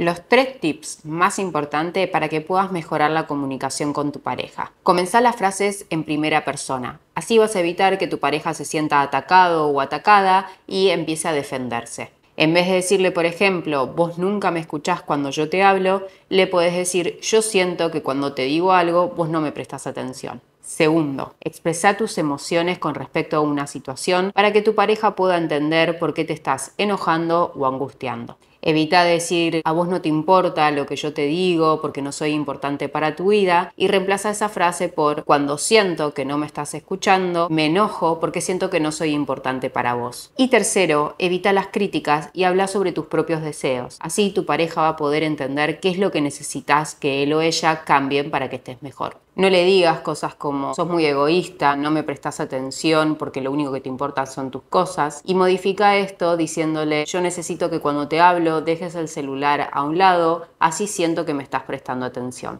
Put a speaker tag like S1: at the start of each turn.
S1: Los tres tips más importantes para que puedas mejorar la comunicación con tu pareja. Comenzá las frases en primera persona. Así vas a evitar que tu pareja se sienta atacado o atacada y empiece a defenderse. En vez de decirle, por ejemplo, vos nunca me escuchás cuando yo te hablo, le puedes decir, yo siento que cuando te digo algo, vos no me prestas atención. Segundo, expresa tus emociones con respecto a una situación para que tu pareja pueda entender por qué te estás enojando o angustiando. Evita decir a vos no te importa lo que yo te digo porque no soy importante para tu vida y reemplaza esa frase por cuando siento que no me estás escuchando, me enojo porque siento que no soy importante para vos. Y tercero, evita las críticas y habla sobre tus propios deseos. Así tu pareja va a poder entender qué es lo que necesitas que él o ella cambien para que estés mejor. No le digas cosas como sos muy egoísta, no me prestas atención porque lo único que te importa son tus cosas y modifica esto diciéndole yo necesito que cuando te hablo dejes el celular a un lado, así siento que me estás prestando atención.